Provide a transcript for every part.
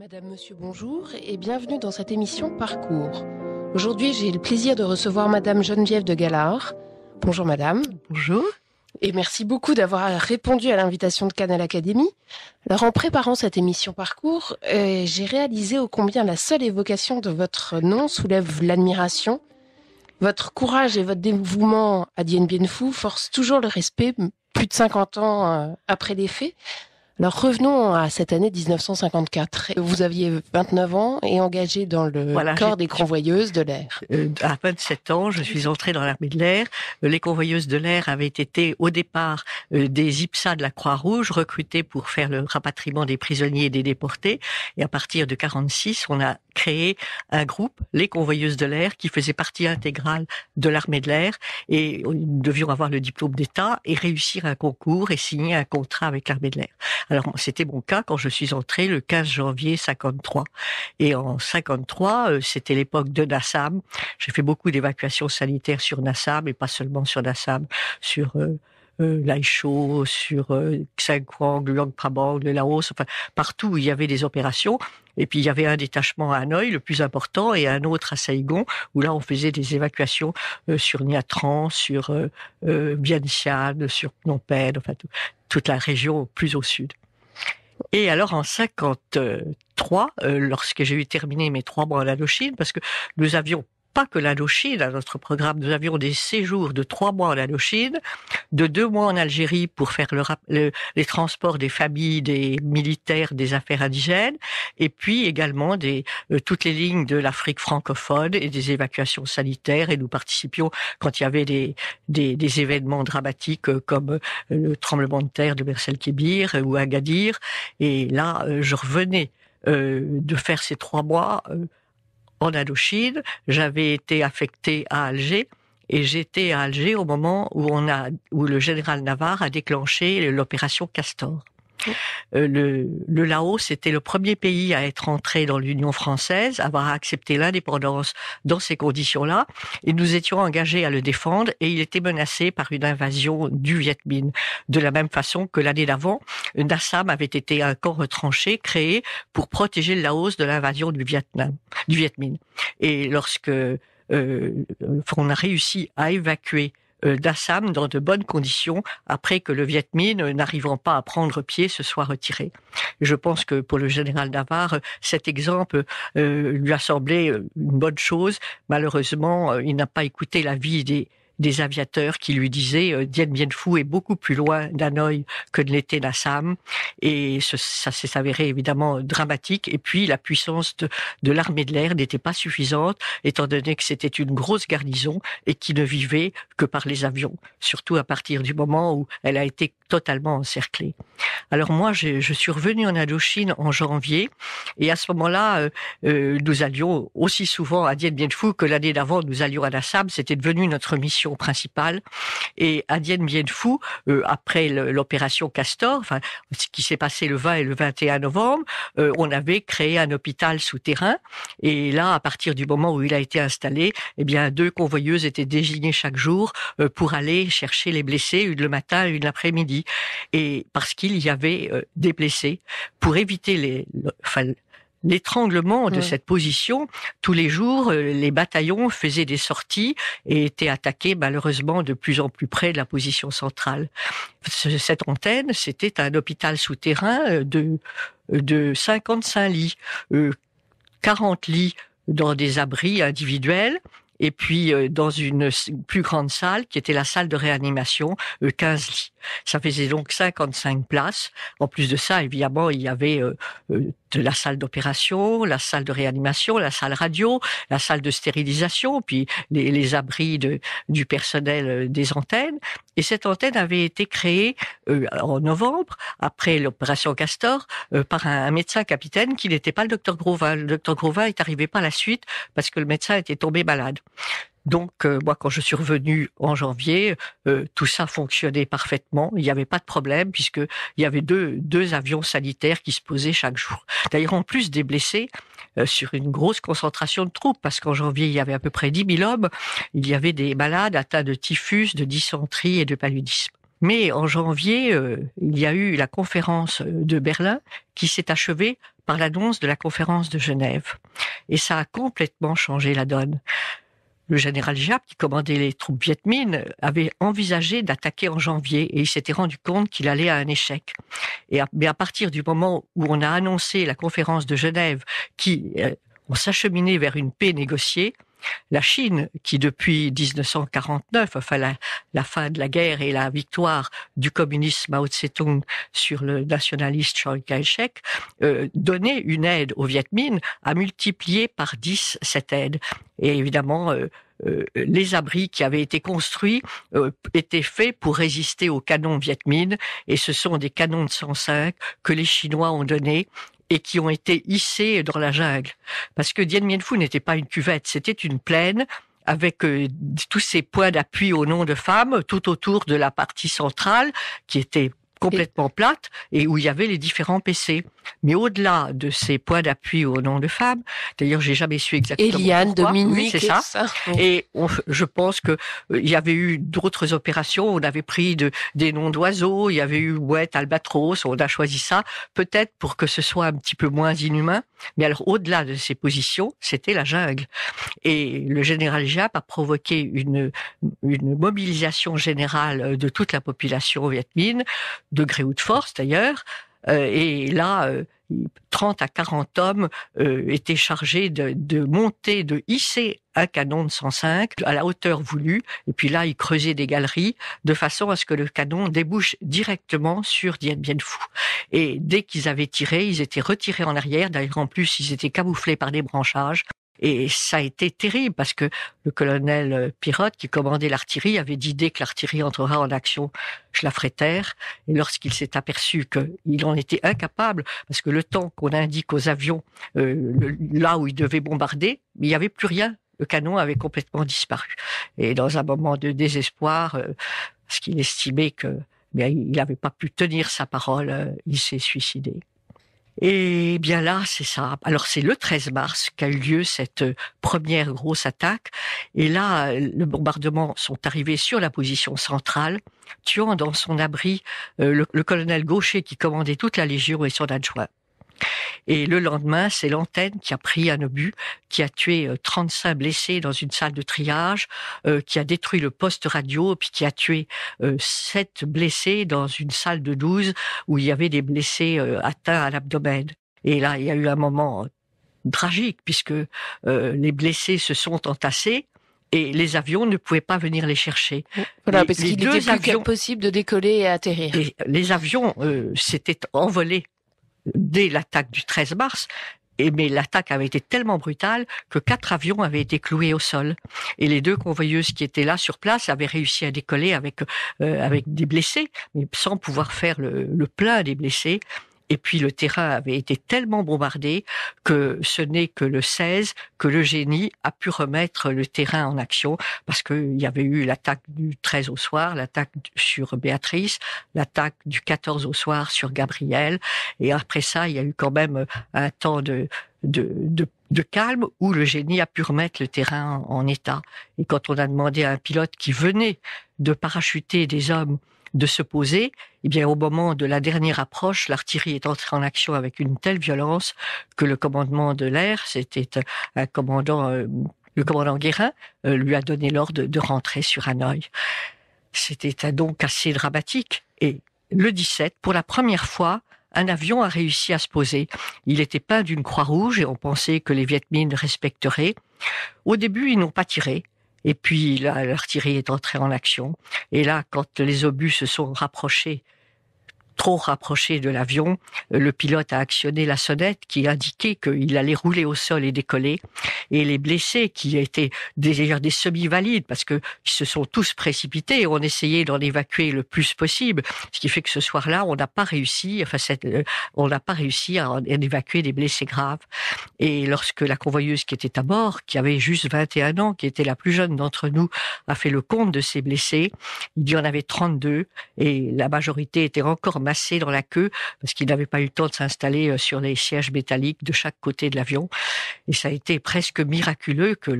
Madame, Monsieur, bonjour et bienvenue dans cette émission Parcours. Aujourd'hui, j'ai le plaisir de recevoir Madame Geneviève de Galard. Bonjour Madame. Bonjour. Et merci beaucoup d'avoir répondu à l'invitation de Canal Academy. Alors, en préparant cette émission Parcours, euh, j'ai réalisé au combien la seule évocation de votre nom soulève l'admiration. Votre courage et votre dévouement à Dien Bien Phu forcent toujours le respect, plus de 50 ans euh, après les faits. Alors ben, revenons à cette année 1954. Vous aviez 29 ans et engagé dans le corps des convoyeuses de l'air. Euh, à 27 ans, je suis entrée dans l'armée de l'air. Euh, les convoyeuses de l'air avaient été au départ euh, des IPSA de la Croix-Rouge, recrutées pour faire le rapatriement des prisonniers et des déportés. Et à partir de 46, on a créé un groupe, les convoyeuses de l'air, qui faisait partie intégrale de l'armée de l'air. Et nous devions avoir le diplôme d'État et réussir un concours et signer un contrat avec l'armée de l'air. Alors c'était mon cas quand je suis entrée le 15 janvier 53. Et en 53, euh, c'était l'époque de Nassam. J'ai fait beaucoup d'évacuations sanitaires sur Nassam et pas seulement sur Nassam, sur euh, euh sur euh, Xinguang, Luang Prabang, le Laos, enfin partout où il y avait des opérations. Et puis il y avait un détachement à Hanoï, le plus important, et un autre à Saigon, où là on faisait des évacuations euh, sur Niatran, sur euh, Biancian, sur Phnom Penh, enfin toute la région plus au sud. Et alors en 53, euh, lorsque j'ai eu terminé mes trois mois à Lochine, parce que nous avions pas que l'Indochine à notre programme. Nous avions des séjours de trois mois en Indochine, de deux mois en Algérie pour faire le, les transports des familles, des militaires, des affaires indigènes, et puis également des, euh, toutes les lignes de l'Afrique francophone et des évacuations sanitaires. Et nous participions quand il y avait des, des, événements dramatiques euh, comme euh, le tremblement de terre de Bersel-Kébir ou Agadir. Et là, je revenais de faire ces trois mois en Indochine, j'avais été affecté à Alger. Et j'étais à Alger au moment où, où le général Navarre a déclenché l'opération Castor. Euh, le, Laos était le premier pays à être entré dans l'Union française, à avoir accepté l'indépendance dans ces conditions-là, et nous étions engagés à le défendre, et il était menacé par une invasion du Viet Minh, de la même façon que l'année d'avant, Nassam avait été un corps retranché créé pour protéger le Laos de l'invasion du Vietnam, du Viet Minh. Et lorsque euh, on a réussi à évacuer euh, d'Assam dans de bonnes conditions après que le Viet Minh, euh, n'arrivant pas à prendre pied, se soit retiré. Je pense que pour le général Navarre, cet exemple euh, lui a semblé une bonne chose. Malheureusement, il n'a pas écouté l'avis des des aviateurs qui lui disaient euh, Dien Bien Phu est beaucoup plus loin d'Hanoï que ne l'était Nassam. Et ça s'est avéré évidemment dramatique. Et puis la puissance de, l'armée de l'air n'était pas suffisante, étant donné que c'était une grosse garnison et qui ne vivait que par les avions, surtout à partir du moment où elle a été totalement encerclée. Alors moi, je, suis revenu en Indochine en janvier, et à ce moment-là, euh, euh, nous allions aussi souvent à Dien Bien Phu que l'année d'avant nous allions à Nassam. C'était devenu notre mission principale. Et à Dien Bien euh, après l'opération Castor, enfin, ce qui s'est passé le 20 et le 21 novembre, euh, on avait créé un hôpital souterrain. Et là, à partir du moment où il a été installé, eh bien, deux convoyeuses étaient désignées chaque jour euh, pour aller chercher les blessés, une le matin, une l'après-midi. Et parce qu'il y avait des blessés, pour éviter les, enfin, l'étranglement de cette position. Tous les jours, euh, les bataillons faisaient des sorties et étaient attaqués malheureusement de plus en plus près de la position centrale. Cette antenne, c'était un hôpital souterrain euh, de, euh, de 55 lits, 40 lits dans des abris individuels et puis dans une plus grande salle qui était la salle de réanimation, 15 lits. Ça faisait donc 55 places. En plus de ça, évidemment, il y avait euh, euh, de la salle d'opération, la salle de réanimation, la salle radio, la salle de stérilisation, puis les, abris du personnel euh, des antennes. Et cette antenne avait été créée en novembre, après l'opération Castor, par un, médecin capitaine qui n'était pas le docteur Grovin. Le docteur Grovin est arrivé par la suite parce que le médecin était tombé malade. Donc, euh, moi, quand je suis revenu en janvier, euh, tout ça fonctionnait parfaitement. Il n'y avait pas de problème puisque il y avait deux, deux avions sanitaires qui se posaient chaque jour. D'ailleurs, en plus des blessés, euh, sur une grosse concentration de troupes, parce qu'en janvier, il y avait à peu près 10 000 hommes, il y avait des malades à atteints de typhus, de dysenterie et de paludisme. Mais en janvier, il y a eu la conférence de Berlin qui s'est achevée par l'annonce de la conférence de Genève. Et ça a complètement changé la donne le général Jap, qui commandait les troupes Viet avait envisagé d'attaquer en janvier et il s'était rendu compte qu'il allait à un échec. Et à, mais à partir du moment où on a annoncé la conférence de Genève qui, euh, s'acheminait vers une paix négociée, la Chine, qui depuis 1949, enfin la, la, fin de la guerre et la victoire du communisme Mao Tse-tung sur le nationaliste Chiang Kai-shek, euh, donnait une aide au Viet Minh à multiplier par 10 cette aide. Et évidemment, euh, euh, les abris qui avaient été construits étaient faits pour résister aux canons Viet et ce sont des canons de 105 que les Chinois ont donnés et qui ont été hissés dans la jungle. Parce que Dien Bien n'était pas une cuvette, c'était une plaine avec euh, tous ces points d'appui au nom de femmes tout autour de la partie centrale qui était complètement plate et où il y avait les différents PC. Mais au-delà de ces points d'appui au nom de femmes, d'ailleurs, j'ai jamais su exactement. c'est ça. Et je pense qu'il euh, y avait eu d'autres opérations. On avait pris des noms d'oiseaux. Il y avait eu ouette, albatros. On a choisi ça peut-être pour que ce soit un petit peu moins inhumain. Mais alors, au-delà de ces positions, c'était la jungle. Et le général Jap a provoqué une, mobilisation générale euh, de toute la population vietnamienne, de gré ou de force d'ailleurs. Euh, et là, 30 euh, à 40 hommes euh, étaient chargés de, monter, de hisser un canon de 105 à la hauteur voulue. Et puis là, ils creusaient des galeries de façon à ce que le canon débouche directement sur Dien Bien Phu. Et dès qu'ils avaient tiré, ils étaient retirés en arrière. D'ailleurs, en plus, ils étaient camouflés par des branchages. Et ça a été terrible parce que le colonel euh, Pirotte, qui commandait l'artillerie, avait dit dès que l'artillerie entrera en action, je la ferai taire. Et lorsqu'il s'est aperçu qu'il en était incapable, parce que le temps qu'on indique aux avions euh, là où il devait bombarder, il n'y avait plus rien. Le canon avait complètement disparu. Et dans un moment de désespoir, euh, parce qu'il estimait que mais eh il n'avait pas pu tenir sa parole, il s'est suicidé. Et bien là, c'est ça. Alors c'est le 13 mars qu'a eu lieu cette euh, première grosse attaque. Et là, le bombardement sont arrivés sur la position centrale, tuant dans son abri euh, le colonel Gaucher qui commandait toute la Légion et son adjoint. Et le lendemain, c'est l'antenne qui a pris un obus, qui a tué 35 euh, blessés dans une salle de triage, euh, qui a détruit le poste radio, puis qui a tué 7 euh, blessés dans une salle de 12 où il y avait des blessés atteints à l'abdomen. Et là, il y a eu un moment tragique, puisque les blessés se sont entassés, et les avions ne pouvaient pas venir les chercher. Voilà, les, parce qu'il était plus avions... possible de décoller et atterrir. les avions s'étaient envolés dès l'attaque du 13 mars, mais l'attaque avait été tellement brutale que quatre avions avaient été cloués au sol. Et les deux convoyeuses qui étaient là sur place avaient réussi à décoller avec, euh, avec des blessés, mais sans pouvoir faire le, le plein des blessés. Et puis le terrain avait été tellement bombardé que ce n'est que le 16 que le génie a pu remettre le terrain en action parce qu'il y avait eu l'attaque du 13 au soir, l'attaque sur Béatrice, l'attaque du 14 au soir sur Gabriel. Et après ça, il y a eu quand même un temps de, de, calme où le génie a pu remettre le terrain en, état. Et quand on a demandé à un pilote qui venait de parachuter des hommes de se poser, eh bien, au moment de la dernière approche, l'artillerie est entrée en action avec une telle violence que le commandement de l'air, c'était un commandant, euh, le commandant Guérin, euh, lui a donné l'ordre de rentrer sur Hanoï. C'était donc assez dramatique. Et le 17, pour la première fois, un avion a réussi à se poser. Il était peint d'une croix rouge et on pensait que les Viet respecteraient. Au début, ils n'ont pas tiré. Et puis là, l'artillerie est entrée en action. Et là, quand les obus se sont rapprochés trop rapproché de l'avion, euh, le pilote a actionné la sonnette qui indiquait qu'il allait rouler au sol et décoller. Et les blessés, qui étaient des, des semi-valides, parce qu'ils se sont tous précipités, on essayait d'en évacuer le plus possible, ce qui fait que ce soir-là, on n'a pas réussi, enfin, euh, on n'a pas réussi à, évacuer des blessés graves. Et lorsque la convoyeuse qui était à bord, qui avait juste 21 ans, qui était la plus jeune d'entre nous, a fait le compte de ses blessés, il y en avait 32 et la majorité était encore passé dans la queue parce qu'il n'avait pas eu le temps de s'installer euh, sur les sièges métalliques de chaque côté de l'avion. Et ça a été presque miraculeux que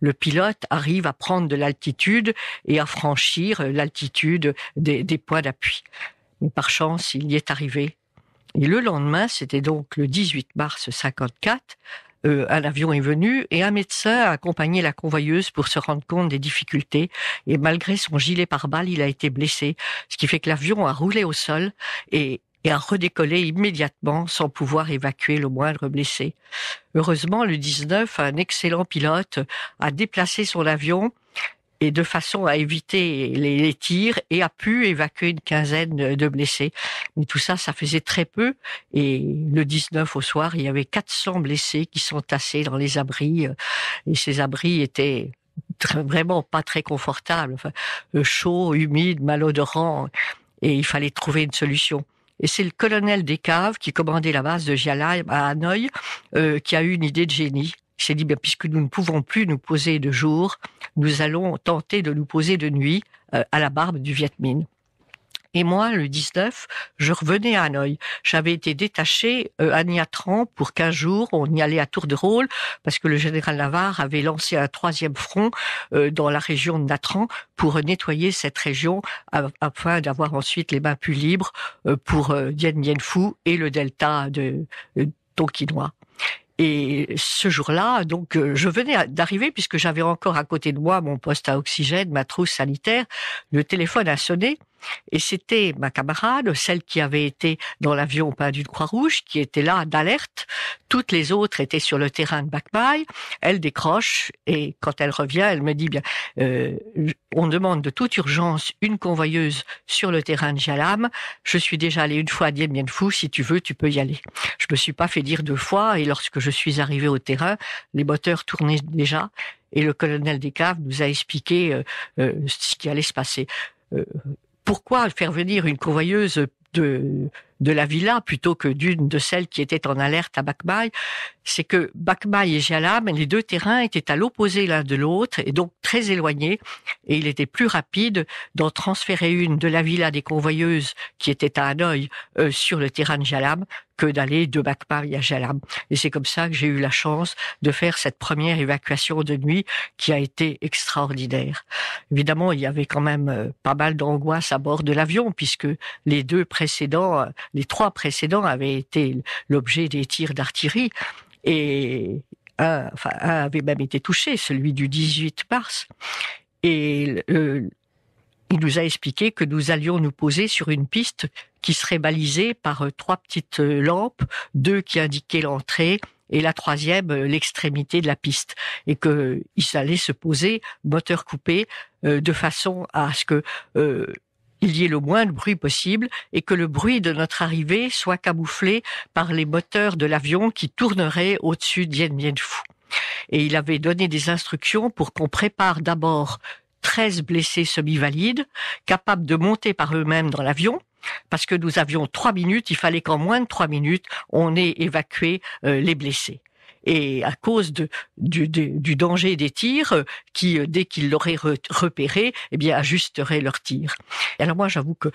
le, pilote arrive à prendre de l'altitude et à franchir euh, l'altitude des, des points d'appui. Mais par chance, il y est arrivé. Et le lendemain, c'était donc le 18 mars 54, euh, un avion est venu et un médecin a accompagné la convoyeuse pour se rendre compte des difficultés. Et malgré son gilet pare-balles, il a été blessé, ce qui fait que l'avion a roulé au sol et, et a redécollé immédiatement sans pouvoir évacuer le moindre blessé. Heureusement, le 19, un excellent pilote a déplacé son avion et de façon à éviter les, tirs et a pu évacuer une quinzaine de blessés. Mais tout ça, ça faisait très peu. Et le 19 au soir, il y avait 400 blessés qui sont tassés dans les abris. Euh, et ces abris étaient vraiment pas très confortables, euh, chaud, humide, malodorant. Et il fallait trouver une solution. Et c'est le colonel des caves qui commandait la base de Jiala à Hanoï euh, qui a eu une idée de génie. Il s'est dit, ben, puisque nous ne pouvons plus nous poser de jour, nous allons tenter de nous poser de nuit euh, à la barbe du Viet Minh. Et moi, le 19, je revenais à Hanoï. J'avais été détaché à euh, Niatran pour 15 jours. On y allait à tour de rôle parce que le général Navarre avait lancé un troisième front euh, dans la région de Natran pour nettoyer cette région afin d'avoir ensuite les mains plus libres pour Dien Bien Phu et le delta de Tonkinois. Et ce jour-là, donc, euh, je venais d'arriver puisque j'avais encore à côté de moi mon poste à oxygène, ma trousse sanitaire. Le téléphone a sonné. Et c'était ma camarade, celle qui avait été dans l'avion peint d'une Croix-Rouge, qui était là d'alerte. Toutes les autres étaient sur le terrain de Bakbaï. Elle décroche et quand elle revient, elle me dit bien, euh, on demande de toute urgence une convoyeuse sur le terrain de Jalam. Je suis déjà allée une fois à Dien eh Bien Si tu veux, tu peux y aller. Je me suis pas fait dire deux fois et lorsque je suis arrivée au terrain, les moteurs tournaient déjà et le colonel Descaves nous a expliqué euh, euh, ce qui allait se passer. Euh, pourquoi faire venir une convoyeuse de, de la villa plutôt que d'une de celles qui étaient en alerte à Bakmaï, c'est que Bakmaï et Jalam, les deux terrains étaient à l'opposé l'un de l'autre et donc très éloignés. Et il était plus rapide d'en transférer une de la villa des convoyeuses qui était à Hanoï euh, sur le terrain de Jalam que d'aller de Bakmaï à Jalam. Et c'est comme ça que j'ai eu la chance de faire cette première évacuation de nuit qui a été extraordinaire. Évidemment, il y avait quand même euh, pas mal d'angoisse à bord de l'avion puisque les deux précédents, euh, les trois précédents avaient été l'objet des tirs d'artillerie et un, enfin, avait même été touché, celui du 18 mars. Et euh, il nous a expliqué que nous allions nous poser sur une piste qui serait balisée par euh, trois petites lampes, deux qui indiquaient l'entrée et la troisième l'extrémité de la piste, et qu'ils allaient se poser moteur coupé de façon à ce que il y ait le moins de bruit possible et que le bruit de notre arrivée soit camouflé par les moteurs de l'avion qui tourneraient au-dessus dyen Bien fou Et il avait donné des instructions pour qu'on prépare d'abord 13 blessés semi-valides, capables de monter par eux-mêmes dans l'avion, parce que nous avions trois minutes, il fallait qu'en moins de trois minutes, on ait évacué euh, les blessés et à cause de, du, danger des tirs, euh, qui euh, dès qu'ils l'auraient repéré, eh bien ajusteraient leurs tirs. alors moi, j'avoue que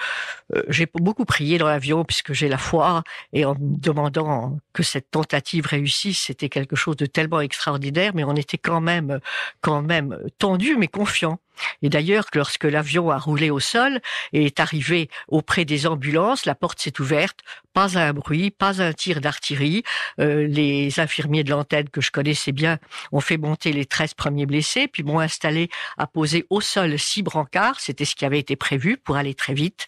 euh, j'ai beaucoup prié dans l'avion puisque j'ai la foi et en me demandant que cette tentative réussisse, c'était quelque chose de tellement extraordinaire, mais on était quand même, quand même tendu mais confiant. Et d'ailleurs, lorsque l'avion a roulé au sol et est arrivé auprès des ambulances, la porte s'est ouverte, pas un bruit, pas un tir d'artillerie. Euh, les infirmiers de l'antenne que je connaissais bien ont fait monter les 13 premiers blessés, puis m'ont installé à poser au sol six brancards, c'était ce qui avait été prévu pour aller très vite.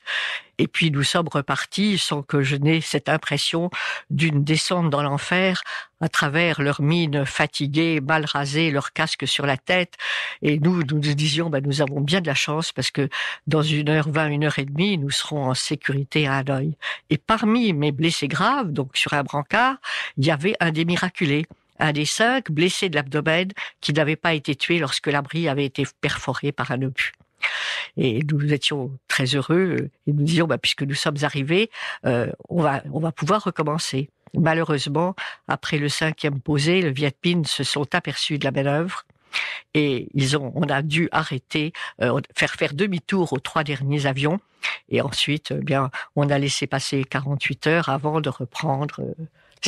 Et puis nous sommes repartis sans que je n'ai cette impression d'une descente dans l'enfer à travers leurs mines fatiguées, mal rasées, leurs casques sur la tête. Et nous, nous disions, bah, nous avons bien de la chance parce que dans une heure vingt, une heure et demie, nous serons en sécurité à Hanoï. Et parmi mes blessés graves, donc sur un brancard, il y avait un des miraculés un des cinq blessés de l'abdomen qui n'avait pas été tué lorsque l'abri avait été perforé par un obus. Et nous étions très heureux euh, et nous disions, bah, puisque nous sommes arrivés, euh, on, va, on va pouvoir recommencer. Malheureusement, après le cinquième posé, le Viet Minh se sont aperçus de la belle œuvre, et ils ont, on a dû arrêter, euh, faire faire demi-tour aux trois derniers avions. Et ensuite, eh bien, on a laissé passer 48 heures avant de reprendre.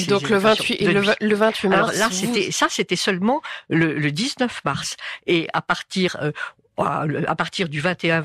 donc le 28, le, le 28 mars. là, c'était ça, c'était seulement le, 19 mars. Et à partir, à partir du 21,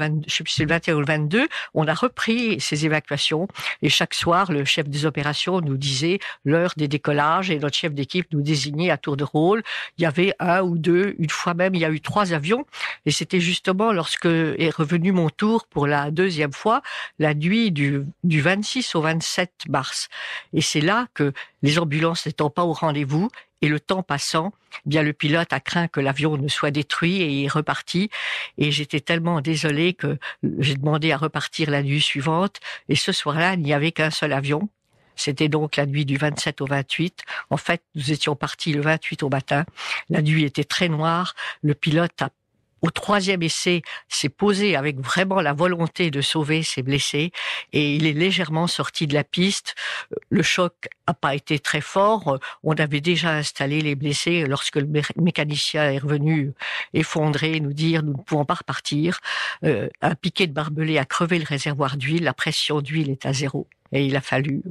le 21 ou le 22, on a repris ces évacuations et chaque soir, le chef des opérations nous disait l'heure des décollages et notre chef d'équipe nous désignait à tour de rôle. Il y avait un ou deux, une fois même, il y a eu trois avions et c'était justement lorsque est revenu mon tour pour la deuxième fois, la nuit du, du 26 au 27 mars. Et c'est là que les ambulances n'étant pas au rendez-vous, et le temps passant, eh bien le pilote a craint que l'avion ne soit détruit et est reparti. Et j'étais tellement désolée que j'ai demandé à repartir la nuit suivante. Et ce soir-là, il n'y avait qu'un seul avion. C'était donc la nuit du 27 au 28. En fait, nous étions partis le 28 au matin. La nuit était très noire. Le pilote a au troisième essai, s'est posé avec vraiment la volonté de sauver ses blessés et il est légèrement sorti de la piste. Euh, le choc n'a pas été très fort. Euh, on avait déjà installé les blessés lorsque le mécanicien est revenu euh, effondré, nous dire nous ne pouvons pas repartir. un piquet de barbelé a crevé le réservoir d'huile, la pression d'huile est à zéro et il a fallu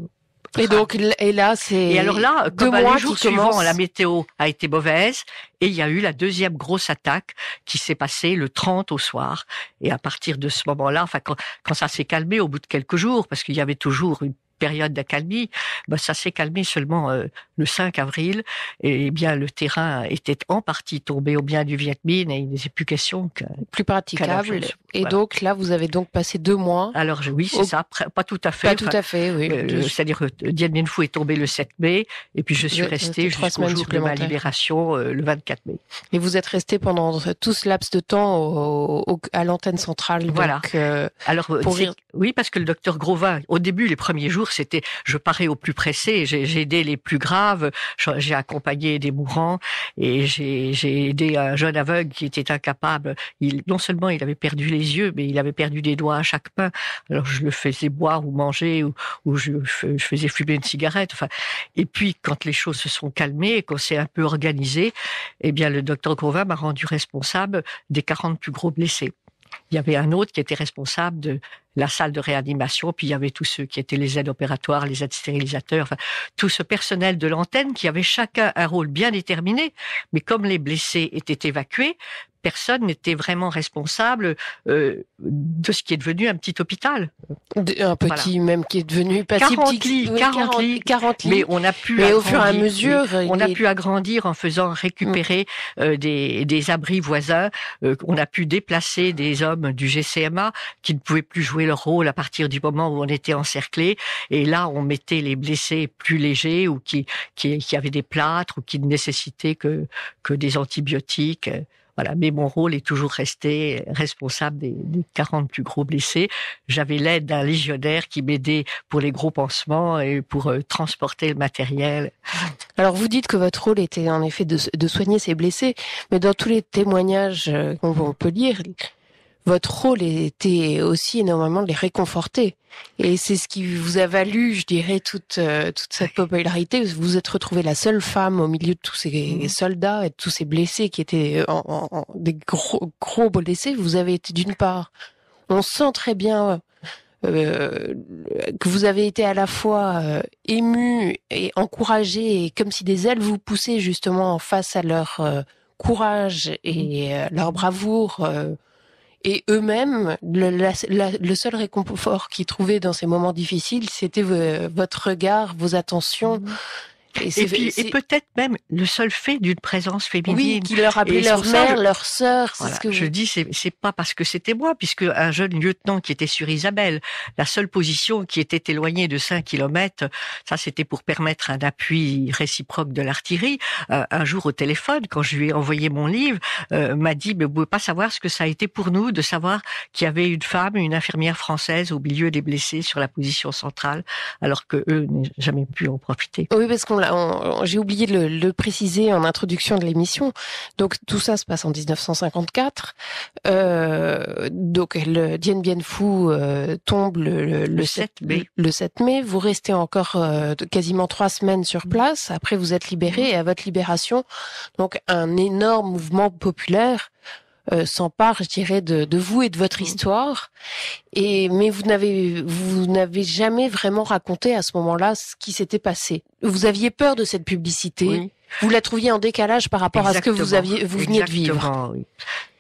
et donc, et là, c'est. Et alors là, comme les jours suivants, la météo a été mauvaise, et il y a eu la deuxième grosse attaque qui s'est passée le 30 au soir. Et à partir de ce moment-là, enfin, quand ça s'est calmé au bout de quelques jours, parce qu'il y avait toujours une période d'accalmie, ben, ça s'est calmé seulement euh, le 5 avril. Et, eh bien, le terrain était en partie tombé au bien du Viet Minh et il n'était plus question que plus praticable. et donc là, vous avez donc passé deux mois. Alors oui, c'est ça, pas tout à fait. Pas tout à fait, oui. Euh, euh, c'est-à-dire Dien Bien Phu est tombé le 7 mai et puis je suis resté jusqu'au jour de ma libération le 24 mai. Et vous êtes resté pendant tout ce laps de temps à l'antenne centrale. Voilà. Alors oui, parce que le docteur Grosvin, au début, les premiers jours, c'était, je parais au plus pressé. J'ai, aidé les plus graves. J'ai accompagné des mourants et j'ai, aidé un jeune aveugle qui était incapable. non seulement il avait perdu les yeux, mais il avait perdu des doigts à chaque pain. Alors je le faisais boire ou manger ou, je, faisais fumer une cigarette. et puis quand les choses se sont calmées quand c'est un peu organisé, eh bien le docteur Grovin m'a rendu responsable des 40 plus gros blessés. Il y avait un autre qui était responsable de la salle de réanimation, puis il y avait tous ceux qui étaient les aides opératoires, les aides stérilisateurs, tout ce personnel de l'antenne qui avait chacun un rôle bien déterminé, mais comme les blessés étaient évacués, personne n'était vraiment responsable euh, de ce qui est devenu un petit hôpital. un petit même qui est devenu pas lits, 40, 40, lits, 40 lits. Mais on a pu agrandir, au fur et à mesure, on a pu agrandir en faisant récupérer mm. euh, des, abris voisins. Euh, on a pu déplacer des hommes du GCMA qui ne pouvaient plus jouer leur rôle à partir du moment où on était encerclé. Et là, on mettait les blessés plus légers ou qui, qui, avaient des plâtres ou qui ne nécessitaient que, que des antibiotiques. Voilà. Mais mon rôle est toujours resté responsable des, 40 plus gros blessés. J'avais l'aide d'un légionnaire qui m'aidait pour les gros pansements et pour euh, transporter le matériel. Alors, vous dites que votre rôle était en effet de soigner ces blessés, mais dans tous les témoignages euh, qu'on peut lire, votre rôle était aussi énormément de les réconforter. Et c'est ce qui vous a valu, je dirais, toute, euh, toute cette popularité. Vous vous êtes retrouvée la seule femme au milieu de tous ces mhm. soldats et de tous ces blessés qui étaient en, des gros, gros blessés. Vous avez été d'une part, on sent très bien euh, que vous avez été à la fois euh, ému et encouragé, et comme si des ailes vous poussaient justement face à leur euh, courage et mhm. leur bravoure. Et eux-mêmes, le, seul réconfort qu'ils trouvaient dans ces moments difficiles, c'était euh, votre regard, vos attentions. Mhm. Et, et peut-être même le seul fait d'une présence féminine. Oui, qui leur appelait leur mère, leur sœur. que je dis, c'est, c'est pas parce que c'était moi, puisque un jeune lieutenant qui était sur Isabelle, la seule position qui était éloignée de 5 km, ça c'était pour permettre un appui réciproque de l'artillerie. Euh, un jour au téléphone, quand je lui ai envoyé mon livre, euh, m'a dit, mais vous pouvez pas savoir ce que ça a été pour nous de savoir qu'il y avait une femme, une infirmière française au milieu des blessés sur la position centrale, alors que eux n'ont jamais pu en profiter. Oui, parce qu'on j'ai oublié de le, préciser en introduction de l'émission. Donc tout ça se passe en 1954. Euh, donc le Dien Bien Phu euh, tombe le, 7 mai. Vous restez encore euh, quasiment trois semaines sur place. Après vous êtes libéré et à votre libération, donc un énorme mouvement populaire euh, s'empare, je dirais, de, vous et de votre mmh. histoire. Et mais vous n'avez vous n'avez jamais vraiment raconté à ce moment-là ce qui s'était passé. Vous aviez peur de cette publicité. Vous la trouviez en décalage par rapport à ce que vous aviez, vous veniez de vivre.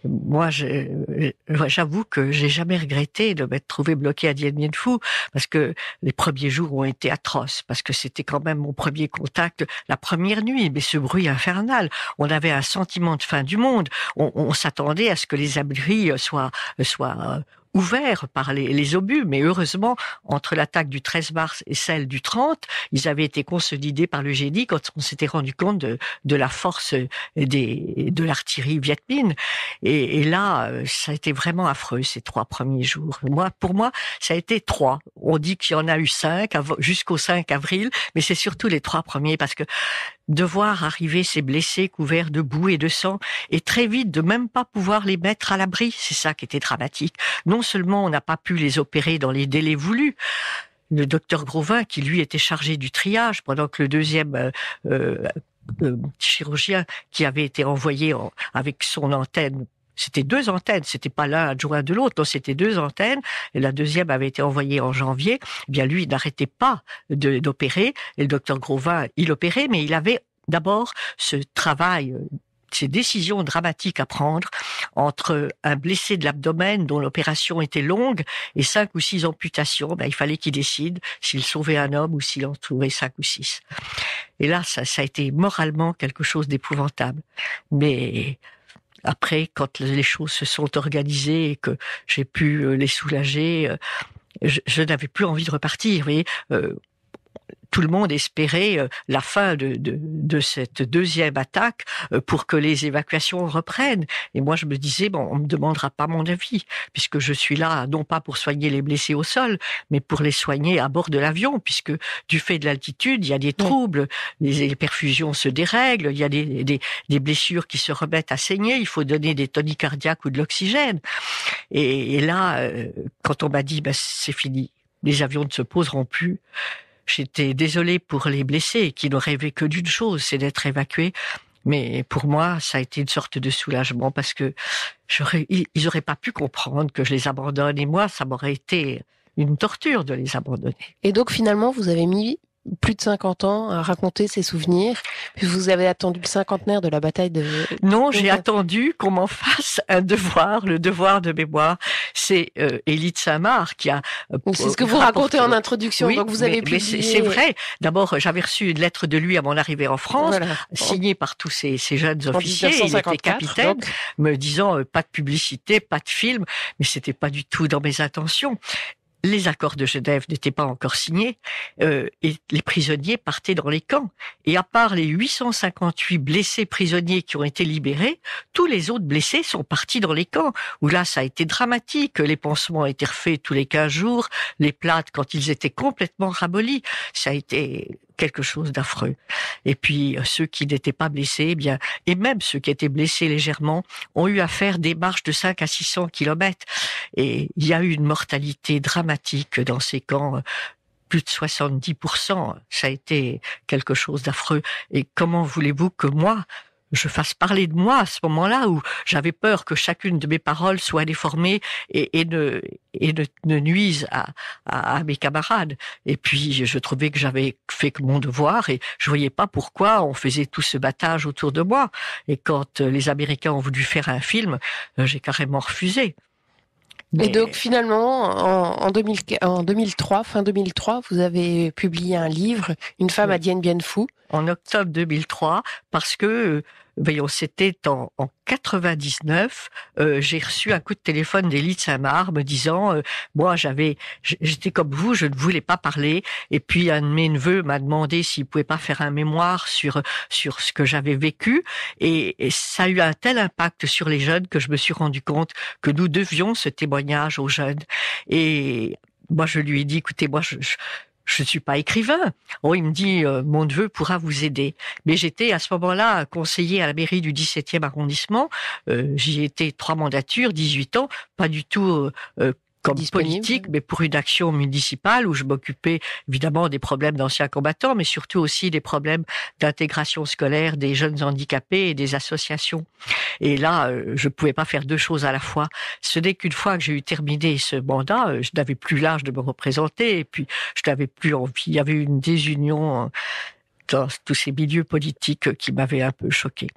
Moi, euh, j'avoue que j'ai jamais regretté de m'être trouvé bloqué à Dien Bien Phu parce que les premiers jours ont été atroces parce que c'était quand même mon premier contact, la première nuit, mais ce bruit infernal. On avait un sentiment de fin du monde. On, s'attendait à ce que les abris soient soient euh, ouverts par les, les obus, mais heureusement, entre l'attaque du 13 mars et celle du 30, ils avaient été consolidés par le génie quand on s'était rendu compte de, de, la force euh, des, de l'artillerie vietmine. Et, et, là, euh, ça a été vraiment affreux ces trois premiers jours. Moi, pour moi, ça a été trois. On dit qu'il y en a eu cinq jusqu'au 5 avril, mais c'est surtout les trois premiers parce que de voir arriver ces blessés couverts de boue et de sang et très vite de même pas pouvoir les mettre à l'abri, c'est ça qui était dramatique. Non seulement on n'a pas pu les opérer dans les délais voulus, le docteur Grovin, qui lui était chargé du triage, pendant que le deuxième euh, euh, euh, chirurgien qui avait été envoyé avec son antenne c'était deux antennes, c'était pas l'un adjoint de l'autre, non, c'était deux antennes. Et la deuxième avait été envoyée en janvier. Eh bien, lui, n'arrêtait pas d'opérer. Et le docteur Grovin, il opérait, mais il avait d'abord ce travail ces décisions dramatiques à prendre entre un blessé de l'abdomen dont l'opération était longue et cinq ou six amputations, ben, il fallait qu'il décide s'il sauvait un homme ou s'il en trouvait cinq ou six. Et là, ça, a été moralement quelque chose d'épouvantable. Mais après, quand les choses se sont organisées et que j'ai pu euh, les soulager, euh, je, n'avais plus envie de repartir. Vous voyez, euh, tout le monde espérait euh, la fin de, cette deuxième attaque euh, pour que les évacuations reprennent. Et moi, je me disais, bon, on ne me demandera pas mon avis, puisque je suis là non pas pour soigner les blessés au sol, mais pour les soigner à bord de l'avion, puisque du fait de l'altitude, il y a des troubles, les, perfusions se dérèglent, il y a des, blessures qui se remettent à saigner, il faut donner des toniques cardiaques ou de l'oxygène. Et, là, euh, quand on m'a dit, ben, c'est fini, les avions ne se poseront plus. J'étais désolé pour les blessés qui ne rêvaient que d'une chose, c'est d'être évacués. Mais pour moi, ça a été une sorte de soulagement parce que ils n'auraient pas pu comprendre que je les abandonne et moi, ça m'aurait été une torture de les abandonner. Et donc finalement, vous avez mis plus de 50 ans à raconter ses souvenirs. vous avez attendu le cinquantenaire de la bataille de... Non, j'ai attendu qu'on m'en fasse un devoir, le devoir de mémoire. C'est euh, Élite Saint-Marc qui a... Euh, c'est ce que vous racontez en introduction, donc vous avez publié... C'est vrai. D'abord, j'avais reçu une lettre de lui avant mon en France, signée par tous ces, jeunes officiers, il me disant euh, pas de publicité, pas de film, mais c'était pas du tout dans mes intentions les accords de Genève n'étaient pas encore signés euh, et les prisonniers partaient dans les camps. Et à part les 858 blessés prisonniers qui ont été libérés, tous les autres blessés sont partis dans les camps, où là ça a été dramatique, les pansements étaient refaits tous les 15 jours, les plates quand ils étaient complètement rabolis, ça a été quelque chose d'affreux. Et puis euh, ceux qui n'étaient pas blessés, eh bien, et même ceux qui étaient blessés légèrement, ont eu à faire des marches de 5 à 600 kilomètres. Et il y a eu une mortalité dramatique dans ces camps euh, plus de 70%. Ça a été quelque chose d'affreux. Et comment voulez-vous que moi, je fasse parler de moi à ce moment-là où j'avais peur que chacune de mes paroles soit déformée et, ne, nuise à, mes camarades. Et puis, je trouvais que j'avais fait mon devoir et je voyais pas pourquoi on faisait tout ce battage autour de moi. Et quand euh, les Américains ont voulu faire un film, euh, j'ai carrément refusé. Et donc finalement, en, en, 2003, fin 2003, vous avez publié un livre, Une femme à Dien Bien Phu. En octobre 2003, parce que euh, voyons, c'était en, 99, euh, j'ai reçu un coup de téléphone d'Élie Saint-Marc me disant, euh, moi j'avais, j'étais comme vous, je ne voulais pas parler. Et puis un de mes neveux m'a demandé s'il pouvait pas faire un mémoire sur sur ce que j'avais vécu. Et, et, ça a eu un tel impact sur les jeunes que je me suis rendu compte que nous devions ce témoignage aux jeunes. Et moi, je lui ai dit, écoutez, moi, je je ne suis pas écrivain. oh il me dit, euh, mon neveu pourra vous aider. Mais j'étais à ce moment-là conseiller à la mairie du 17e arrondissement. Euh, J'y étais trois mandatures, 18 ans, pas du tout euh, euh, comme politique, mais pour une action municipale où je m'occupais évidemment des problèmes d'anciens combattants, mais surtout aussi des problèmes d'intégration scolaire des jeunes handicapés et des associations. Et là, euh, je ne pouvais pas faire deux choses à la fois. Ce n'est qu'une fois que j'ai eu terminé ce mandat, euh, je n'avais plus l'âge de me représenter, et puis je n'avais plus envie. Il y avait une désunion euh, dans tous ces milieux politiques qui m'avait un peu choqué.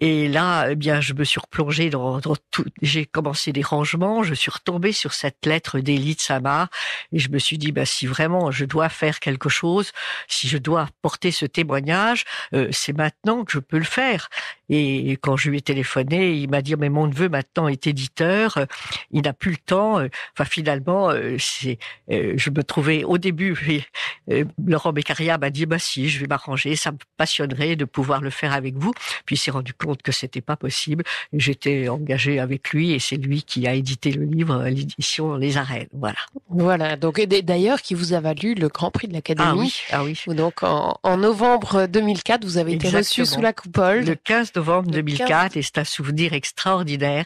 Et là, eh bien, je me suis replongée dans, tout. J'ai commencé des rangements. Je suis retombée sur cette lettre d'Élie de Samar et je me suis dit, bah, si vraiment je dois faire quelque chose, si je dois porter ce témoignage, euh, c'est maintenant que je peux le faire. Et quand je lui ai téléphoné, il m'a dit oh, mais mon neveu maintenant est éditeur, euh, il n'a plus le temps. Euh, enfin finalement, c'est, je me trouvais au début. Et, Laurent Beccaria m'a dit bah si, je vais m'arranger, ça me passionnerait de pouvoir le faire avec vous. Puis c'est rendu compte que c'était pas possible. J'étais engagée avec lui et c'est lui qui a édité le livre, euh, l'édition Les Arènes. Voilà. Voilà. Donc, d'ailleurs, qui vous a valu le Grand Prix de l'Académie. Ah oui. Ah donc, en, novembre 2004, vous avez été reçu sous la coupole. Le 15 novembre 2004 et c'est un souvenir extraordinaire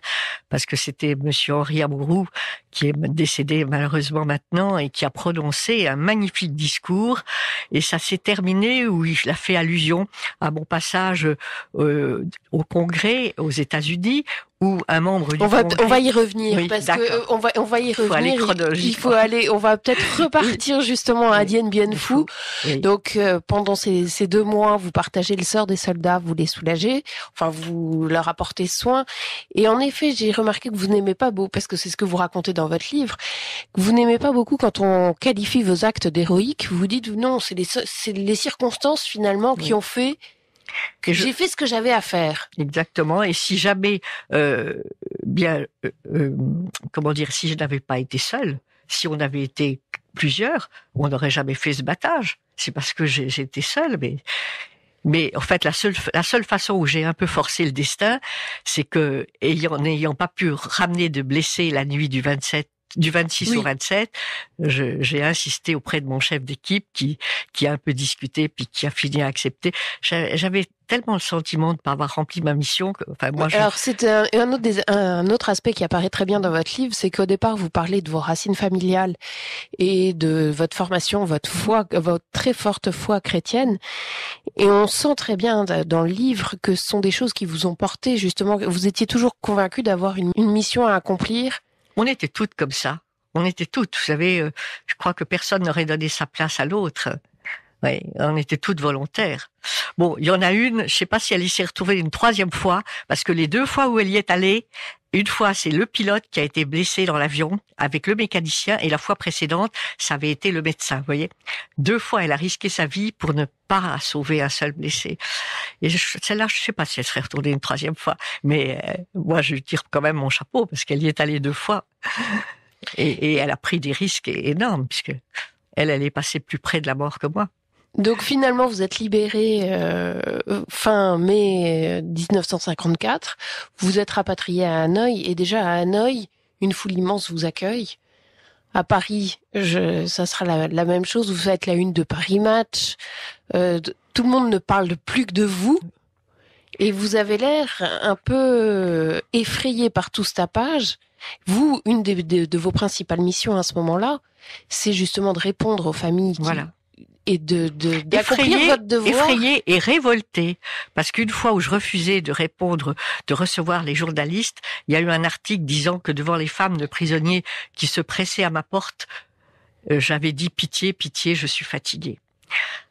parce que c'était monsieur Henri Amourou qui est décédé malheureusement maintenant et qui a prononcé un magnifique discours et ça s'est terminé où il a fait allusion à mon passage euh, euh, au Congrès aux États-Unis où un membre du on va, Congrès... On va y revenir parce qu'on euh, on va, on va y revenir. il faut aller, on va peut-être repartir justement à Dien Bien Phu. Donc euh, pendant ces, deux mois, vous partagez le sort des soldats, vous les soulagez, enfin vous leur apportez soin. Et en effet, j'ai remarqué que vous n'aimez pas beaucoup, parce que c'est ce que vous racontez dans votre livre, que vous n'aimez pas beaucoup quand on qualifie vos actes d'héroïques. Vous dites non, c'est les, circonstances finalement qui ont fait que j'ai fait ce que j'avais à faire. Exactement. Et si jamais, euh, bien, euh, euh, comment dire, si je n'avais pas été seule, si on avait été plusieurs, on n'aurait jamais fait ce battage. C'est parce que j'étais seule, mais mais en fait, la seule, la seule façon où j'ai un peu forcé le destin, c'est que, ayant, n'ayant pas pu ramener de blessés la nuit du 27 du 26 au 27, j'ai insisté auprès de mon chef d'équipe qui, a un peu discuté puis qui a fini à accepter. J'avais tellement le sentiment de ne pas avoir rempli ma mission. c'est un, autre aspect qui apparaît très bien dans votre livre, c'est qu'au départ, vous parlez de vos racines familiales et de votre formation, votre foi, votre très forte foi chrétienne. Et on sent très bien dans le livre que ce sont des choses qui vous ont porté, justement, vous étiez toujours convaincu d'avoir une mission à accomplir on était toutes comme ça. On était toutes. Vous savez, euh, je crois que personne n'aurait donné sa place à l'autre. Oui, on était toutes volontaires. Bon, il y en a une, je sais pas si elle y s'est retrouvée une troisième fois, parce que les deux fois où elle y est allée, une fois, c'est le pilote qui a été blessé dans l'avion avec le mécanicien et la fois précédente, ça avait été le médecin, vous voyez. Deux fois, elle a risqué sa vie pour ne pas sauver un seul blessé. Et celle-là, je sais pas si elle serait retournée une troisième fois, mais euh, moi, je tire quand même mon chapeau parce qu'elle y est allée deux fois. Et, et elle a pris des risques énormes puisque elle, elle est passée plus près de la mort que moi. Donc finalement, vous êtes libéré euh, fin mai 1954. Vous êtes rapatrié à Hanoï et déjà à Hanoï, une foule immense vous accueille. À Paris, je, ça sera la, même chose. Vous faites la une de Paris Match. Euh, tout le monde ne parle plus que de vous. Et vous avez l'air un peu euh, effrayé par tout ce tapage. Vous, une de, vos principales missions à ce moment-là, c'est justement de répondre aux familles voilà et de, votre devoir. et révolter, parce qu'une fois où je refusais de répondre, de recevoir les journalistes, il y a eu un article disant que devant les femmes de prisonniers qui se pressaient à ma porte, euh, j'avais dit pitié, pitié, je suis fatiguée.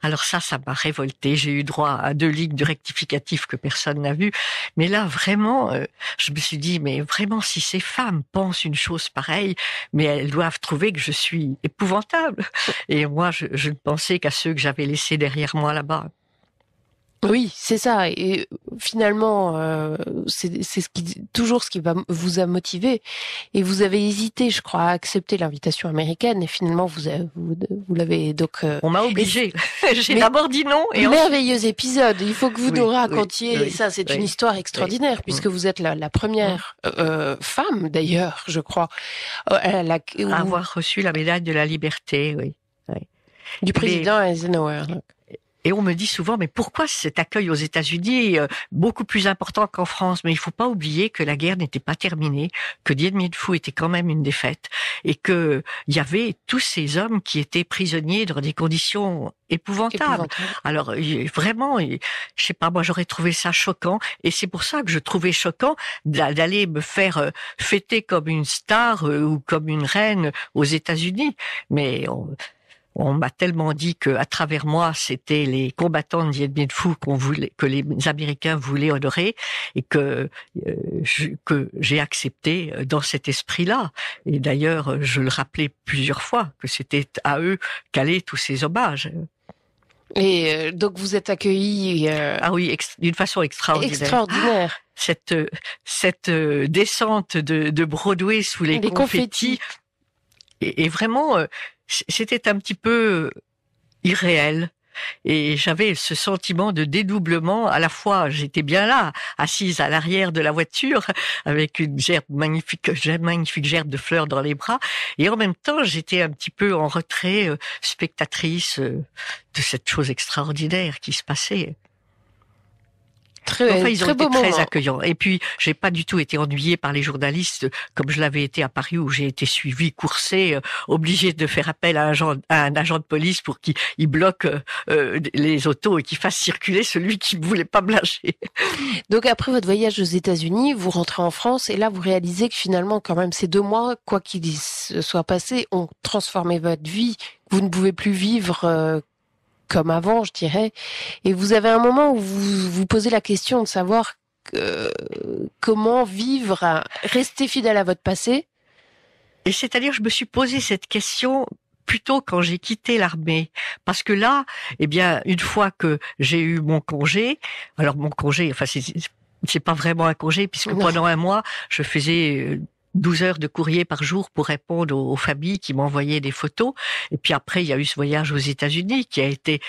Alors ça, ça m'a révolté. J'ai eu droit à deux lignes de rectificatif que personne n'a vu. Mais là, vraiment, euh, je me suis dit, mais vraiment, si ces femmes pensent une chose pareille, mais elles doivent trouver que je suis épouvantable. Et moi, je ne pensais qu'à ceux que j'avais laissés derrière moi là-bas. Oui, c'est ça. Et finalement, euh, c'est ce toujours ce qui va vous a motivé. Et vous avez hésité, je crois, à accepter l'invitation américaine. Et finalement, vous vous, l'avez donc. Euh, On m'a obligé. J'ai d'abord dit non. Et merveilleux épisode. Il faut que vous nous racontiez. ça, c'est une histoire extraordinaire puisque mm. vous êtes la, première mm. euh, femme, d'ailleurs, je crois, à, avoir reçu la médaille de la liberté. Oui. Du président Eisenhower. Et on me dit souvent, mais pourquoi cet accueil aux États-Unis euh, beaucoup plus important qu'en France Mais il faut pas oublier que la guerre n'était pas terminée, que Dien Bien Phu était quand même une défaite, et que il y avait tous ces hommes qui étaient prisonniers dans des conditions épouvantables. Alors vraiment, je sais pas, moi j'aurais trouvé ça choquant, et c'est pour ça que je trouvais choquant d'aller me faire euh, fêter comme une star euh, ou comme une reine aux États-Unis. Mais on m'a tellement dit que à travers moi, c'était les combattants de Viet qu'on voulait, que les Américains voulaient honorer et que euh, j'ai accepté euh, dans cet esprit-là. Et d'ailleurs, je le rappelais plusieurs fois que c'était à eux qu'allaient tous ces hommages. Et euh, donc vous êtes accueilli ah oui d'une façon extraordinaire. Extraordinaire. Ah, cette descente de, Broadway sous les, confettis, et, vraiment c'était un petit peu euh, irréel. Et j'avais ce sentiment de dédoublement. À la fois, j'étais bien là, assise à l'arrière de la voiture, avec une gerbe magnifique, euh, magnifique gerbe de fleurs dans les bras. Et en même temps, j'étais un petit peu en retrait, euh, spectatrice de cette chose extraordinaire qui se passait très, enfin, ils ont été très accueillants. Et puis, j'ai pas du tout été ennuyée par les journalistes comme je l'avais été à Paris où j'ai été suivie, coursée, euh, obligée de faire appel à un, agent, à un agent de police pour qu'il bloque euh, euh, les autos et qu'il fasse circuler celui qui ne voulait pas me Donc après votre voyage aux États-Unis, vous rentrez en France et là vous réalisez que finalement quand même ces deux mois, quoi qu'il soit passé, ont transformé votre vie. Vous ne pouvez plus vivre comme avant, je dirais. Et vous avez un moment où vous vous posez la question de savoir euh, comment vivre, rester fidèle à votre passé. Et c'est-à-dire, je me suis posé cette question plutôt quand j'ai quitté l'armée. Parce que là, eh bien, une fois que j'ai eu mon congé, alors mon congé, enfin, c'est, c'est pas vraiment un congé puisque pendant un mois, je faisais euh, 12 heures de courrier par jour pour répondre aux, familles qui m'envoyaient des photos. Et puis après, il y a eu ce voyage aux États-Unis qui a été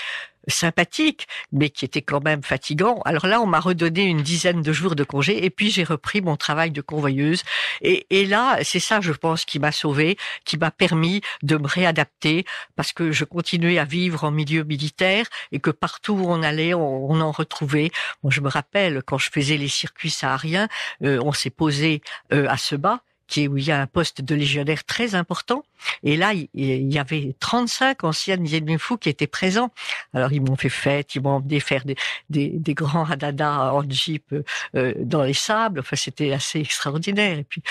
sympathique, mais qui était quand même fatigant. Alors là, on m'a redonné une dizaine de jours de congé et puis j'ai repris mon travail de convoyeuse. Et, là, c'est ça, je pense, qui m'a sauvée, qui m'a permis de me réadapter parce que je continuais à vivre en milieu militaire et que partout où on allait, on, en retrouvait. Moi, je me rappelle quand je faisais les circuits sahariens, euh, on s'est posé euh, à ce bas qui où il y a un poste de légionnaire très important. Et là, il y avait 35 anciens Yelmin qui étaient présents. Alors, ils m'ont fait fête, ils m'ont emmené faire des, des, des grands hadadas en jeep euh, dans les sables. Enfin, c'était assez extraordinaire. Et puis,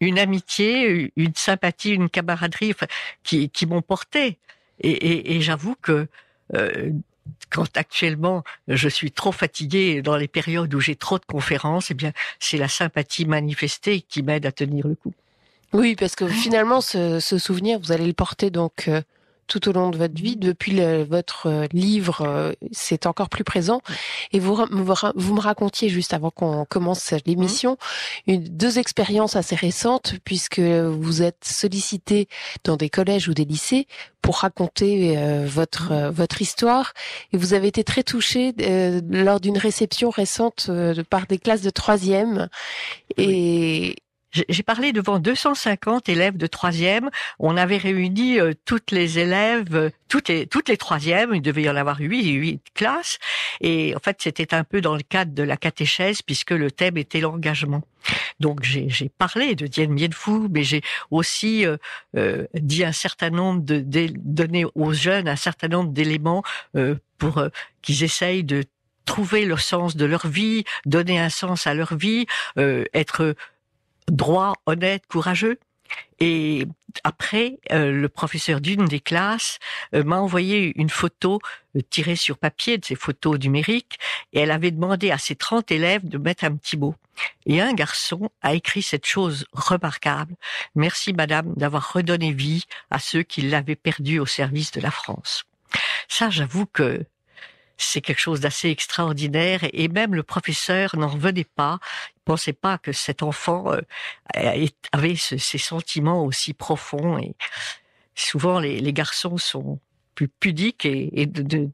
une, amitié, une sympathie, une camaraderie enfin, qui, qui m'ont porté. Et, et, et j'avoue que euh, quand actuellement je suis trop fatiguée dans les périodes où j'ai trop de conférences, eh bien, c'est la sympathie manifestée qui m'aide à tenir le coup. Oui, parce que finalement, ce souvenir, vous allez le porter donc euh, tout au long de votre vie. Depuis votre euh, livre, euh, c'est encore plus présent. Et vous, vous me racontiez juste avant qu'on commence l'émission mmh. une, deux expériences assez récentes puisque vous êtes sollicité dans des collèges ou des lycées pour raconter euh, votre votre histoire et vous avez été très touché lors d'une réception récente par des classes de troisième et, j'ai parlé devant 250 élèves de troisième. On avait réuni euh, toutes les élèves, euh, toutes les toutes les troisièmes. Il devait y en avoir huit, huit classes. Et en fait, c'était un peu dans le cadre de la catéchèse puisque le thème était l'engagement. Donc j'ai parlé de Diane de mais j'ai aussi euh, dit un certain nombre de, de, donné aux jeunes un certain nombre d'éléments pour qu'ils essayent de trouver le sens de leur vie, donner un sens à leur vie, être droit, honnête, courageux. Et après, euh, le professeur d'une des classes euh, m'a envoyé une photo euh, tirée sur papier de ses photos numériques, et elle avait demandé à ses 30 élèves de mettre un petit mot. Et un garçon a écrit cette chose remarquable. Merci madame d'avoir redonné vie à ceux qui l'avaient perdu au service de la France. Ça, j'avoue que c'est quelque chose d'assez extraordinaire et même le professeur n'en revenait pas. Il pensait pas que cet enfant euh, avait ces sentiments aussi profonds et souvent les garçons sont plus pudique et,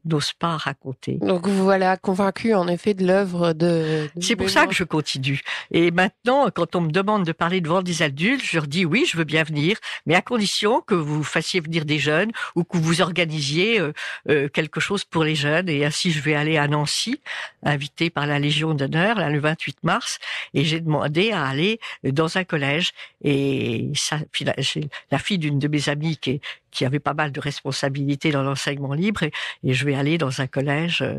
n'ose pas raconter. Donc vous voilà convaincu en effet de l'œuvre de. c'est pour ça que je continue. Et maintenant, quand on me demande de parler devant des adultes, je leur dis oui, je veux bien venir, mais à condition que vous fassiez venir des jeunes ou que vous organisiez euh, euh, quelque chose pour les jeunes. Et ainsi, je vais aller à Nancy, invité par la Légion d'honneur, le 28 mars, et j'ai demandé à aller dans un collège. Et ça, la fille d'une de mes amies qui, qui avait pas mal de responsabilités dans l'enseignement libre et, je vais aller dans un collège euh,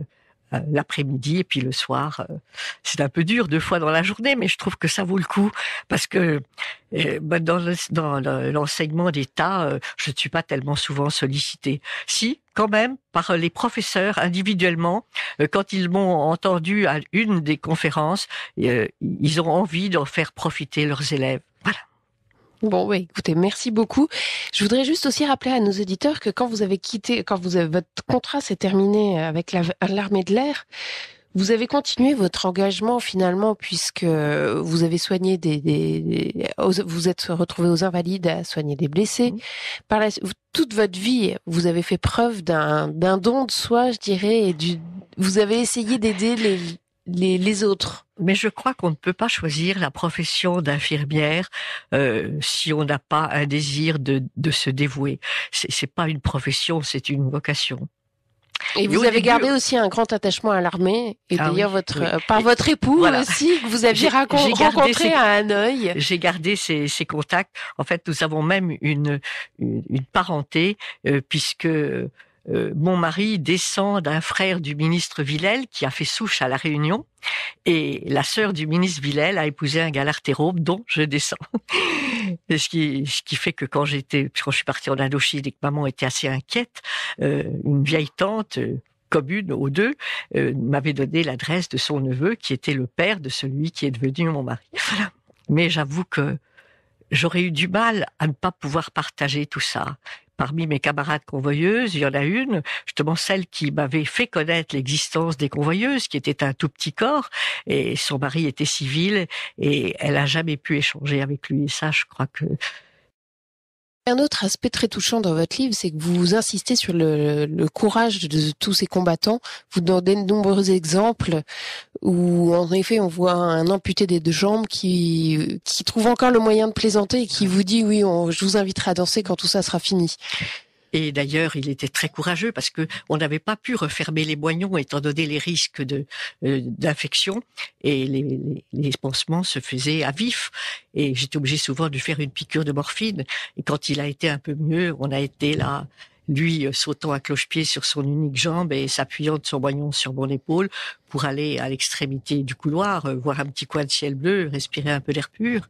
euh, l'après-midi et puis le soir. Euh, c'est un peu dur, deux fois dans la journée, mais je trouve que ça vaut le coup parce que bah, dans l'enseignement d'État, je ne suis pas tellement souvent sollicité. Si, quand même, par les professeurs individuellement, quand ils m'ont entendu à une des conférences, ils ont envie d'en faire profiter leurs élèves. Bon, oui, écoutez, merci beaucoup. Je voudrais juste aussi rappeler à nos auditeurs que quand vous avez quitté, quand vous avez, votre contrat s'est terminé avec l'armée de l'air, vous avez continué votre engagement finalement puisque vous avez soigné des, vous êtes retrouvé aux invalides à soigner des blessés. Mmh. Par la, toute votre vie, vous avez fait preuve d'un don de soi, je dirais, et du, vous avez essayé d'aider les les, autres. Mais je crois qu'on ne peut pas choisir la profession d'infirmière euh, si on n'a pas un désir de, de se dévouer. C'est pas une profession, c'est une vocation. Et, vous avez gardé aussi un grand attachement à l'armée, et ah d'ailleurs votre, par votre époux aussi, que vous aviez rencontré à Hanoï. J'ai gardé ces, ces, contacts. En fait, nous avons même une, une, parenté, euh, puisque euh, mon mari descend d'un frère du ministre Villèle qui a fait souche à la Réunion, et la sœur du ministre Villèle a épousé un galartérobe dont je descends. et ce qui, fait que quand j'étais, quand je suis partie en Indochine et que maman était assez inquiète, euh, une vieille tante euh, commune aux deux, m'avait donné l'adresse de son neveu qui était le père de celui qui est devenu mon mari. Mais j'avoue que j'aurais eu du mal à ne pas pouvoir partager tout ça parmi mes camarades convoyeuses, il y en a une, justement celle qui m'avait fait connaître l'existence des convoyeuses, qui était un tout petit corps, et son mari était civil, et elle a jamais pu échanger avec lui. Et ça, je crois que un autre aspect très touchant dans votre livre, c'est que vous insistez sur le, courage de tous ces combattants. Vous donnez de nombreux exemples où, en effet, on voit un amputé des deux jambes qui, qui trouve encore le moyen de plaisanter et qui vous dit, oui, je vous inviterai à danser quand tout ça sera fini. Et d'ailleurs, il était très courageux parce que on n'avait pas pu refermer les moignons étant donné les risques de euh, d'infection et les, les, les, pansements se faisaient à vif. Et j'étais obligée souvent de faire une piqûre de morphine. Et quand il a été un peu mieux, on a été là lui euh, sautant à cloche-pied sur son unique jambe et s'appuyant de son moignon sur mon épaule pour aller à l'extrémité du couloir, euh, voir un petit coin de ciel bleu, respirer un peu d'air pur.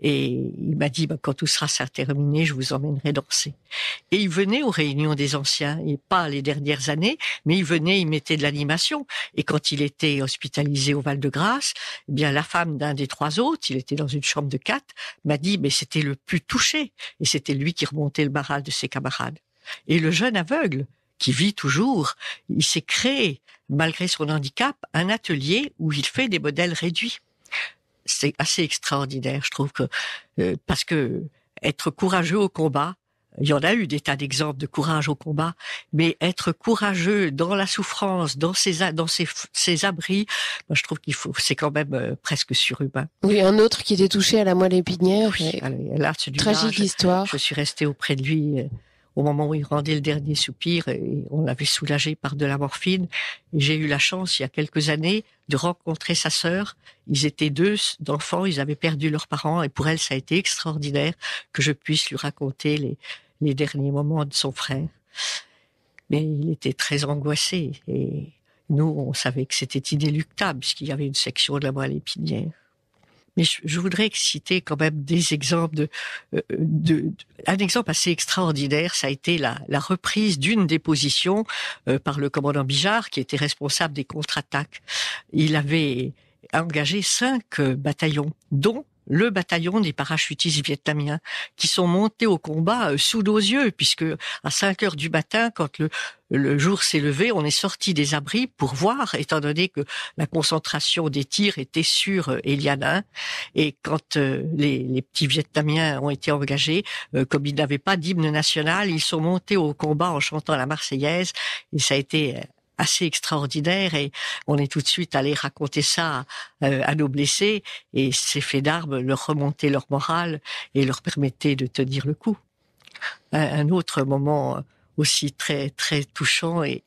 Et il m'a dit, bah, quand tout sera terminé, je vous emmènerai danser. Et il venait aux réunions des anciens, et pas les dernières années, mais il venait, il mettait de l'animation. Et quand il était hospitalisé au Val-de-Grâce, eh bien, la femme d'un des trois autres, il était dans une chambre de quatre, m'a dit, mais c'était le plus touché. Et c'était lui qui remontait le barral de ses camarades. Et le jeune aveugle, qui vit toujours, il s'est créé, malgré son handicap, un atelier où il fait des modèles réduits. C'est assez extraordinaire, je trouve euh, parce que être courageux au combat, il y en a eu des tas d'exemples de courage au combat, mais être courageux dans la souffrance, dans ses abris, ben, je trouve qu'il c'est quand même euh, presque surhumain. Oui, un autre qui était touché à la moelle épinière. Oui, tragique je, histoire. Je suis restée auprès de lui. Euh, au moment où il rendait le dernier soupir, et on l'avait soulagé par de la morphine. J'ai eu la chance, il y a quelques années, de rencontrer sa sœur. Ils étaient deux d'enfants, ils avaient perdu leurs parents, et pour elle, ça a été extraordinaire que je puisse lui raconter les, les derniers moments de son frère. Mais il était très angoissé, et nous, on savait que c'était inéluctable, puisqu'il y avait une section de la moelle épinière mais je, voudrais citer quand même des exemples euh, de, de, un exemple assez extraordinaire, ça a été la, reprise d'une déposition euh, par le commandant Bijard, qui était responsable des contre-attaques. Il avait engagé cinq euh, bataillons, dont le bataillon des parachutistes vietnamiens qui sont montés au combat euh, sous nos yeux, puisque à 5 heures du matin, quand le, jour s'est levé, on est sorti des abris pour voir, étant donné que la concentration des tirs était sur euh, Eliana. Et quand euh, les, petits Vietnamiens ont été engagés, comme ils n'avaient pas d'hymne national, ils sont montés au combat en chantant la Marseillaise. Et ça a été assez extraordinaire et on est tout de suite allé raconter ça euh, à nos blessés et ces faits d'armes leur remontaient leur morale et leur permettaient de tenir le coup. Un, autre moment aussi très très touchant et,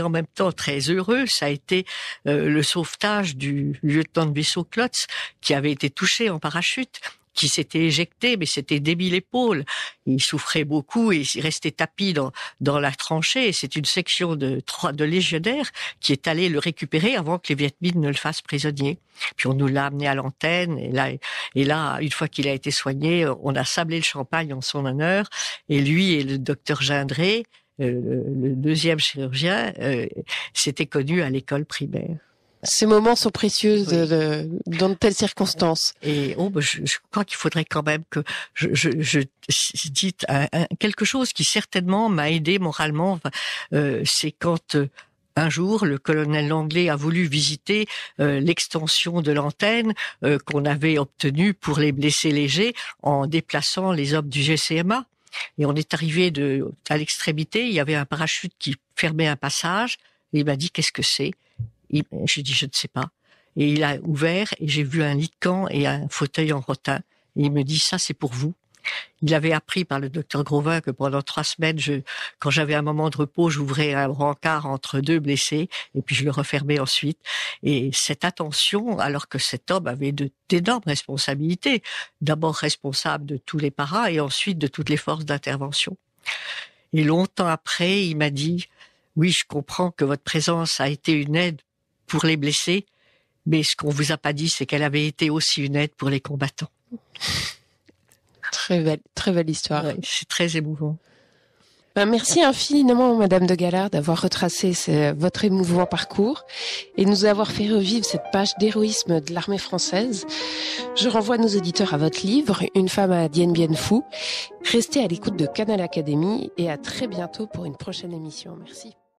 en même temps très heureux. Ça a été euh, le sauvetage du lieutenant de vaisseau Klotz qui avait été touché en parachute qui s'était éjecté, mais c'était débile épaule. Il souffrait beaucoup et il restait tapis dans, dans la tranchée. C'est une section de, de légionnaires qui est allée le récupérer avant que les Vietnamiens ne le fassent prisonnier. Puis on nous l'a amené à l'antenne et là, et là, une fois qu'il a été soigné, on a sablé le champagne en son honneur et lui et le docteur Gindré, euh, le, deuxième chirurgien, euh, s'étaient connus à l'école primaire. Ces moments sont précieux dans de telles circonstances. Et oh, bah, je, crois qu'il faudrait quand même que je, je, quelque chose qui certainement m'a aidé moralement. Euh, c'est quand euh, un jour, le colonel anglais a voulu visiter euh, l'extension de l'antenne qu'on avait obtenue pour les blessés légers en déplaçant les hommes du GCMA. Et on est arrivé à l'extrémité, il y avait un parachute qui fermait un passage. il m'a dit qu'est-ce que c'est et j'ai dit, je ne sais pas. Et il a ouvert et j'ai vu un lit de camp et un fauteuil en rotin. Et il me dit, ça, c'est pour vous. Il avait appris par le docteur Grovin que pendant trois semaines, je, quand j'avais un moment de repos, j'ouvrais un brancard entre deux blessés et puis je le refermais ensuite. Et cette attention, alors que cet homme avait d'énormes responsabilités, d'abord responsable de tous les paras et ensuite de toutes les forces d'intervention. Et longtemps après, il m'a dit, oui, je comprends que votre présence a été une aide pour les blessés, mais ce qu'on vous a pas dit, c'est qu'elle avait été aussi une aide pour les combattants. Très belle, très belle histoire. c'est très émouvant. Ben, merci infiniment, Madame de Galard, d'avoir retracé votre émouvant parcours et nous avoir fait revivre cette page d'héroïsme de l'armée française. Je renvoie nos auditeurs à votre livre, Une femme à Dien Bien Phu. Restez à l'écoute de Canal Academy et à très bientôt pour une prochaine émission. Merci.